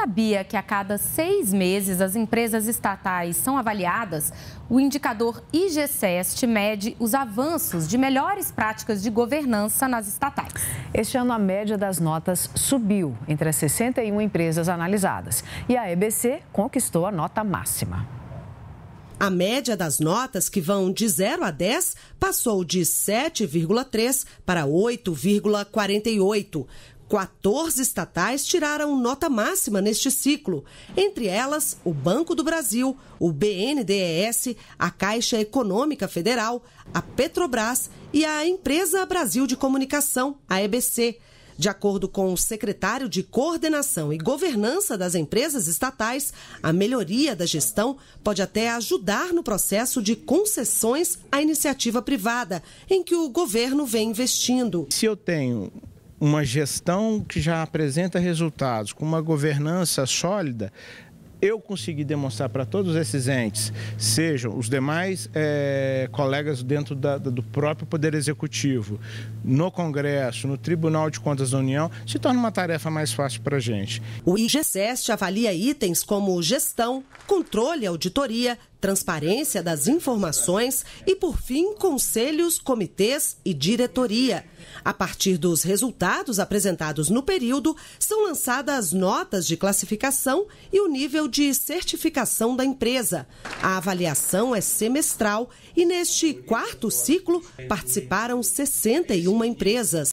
sabia que a cada seis meses as empresas estatais são avaliadas? O indicador IGCEST mede os avanços de melhores práticas de governança nas estatais. Este ano, a média das notas subiu entre as 61 empresas analisadas e a EBC conquistou a nota máxima. A média das notas, que vão de 0 a 10, passou de 7,3 para 8,48. 14 estatais tiraram nota máxima neste ciclo, entre elas o Banco do Brasil, o BNDES, a Caixa Econômica Federal, a Petrobras e a Empresa Brasil de Comunicação, a EBC. De acordo com o secretário de Coordenação e Governança das Empresas Estatais, a melhoria da gestão pode até ajudar no processo de concessões à iniciativa privada, em que o governo vem investindo. Se eu tenho uma gestão que já apresenta resultados, com uma governança sólida, eu consegui demonstrar para todos esses entes, sejam os demais é, colegas dentro da, do próprio Poder Executivo, no Congresso, no Tribunal de Contas da União, se torna uma tarefa mais fácil para a gente. O IGCEST avalia itens como gestão, controle, auditoria, transparência das informações e, por fim, conselhos, comitês e diretoria. A partir dos resultados apresentados no período, são lançadas notas de classificação e o nível de certificação da empresa. A avaliação é semestral e, neste quarto ciclo, participaram 61 empresas.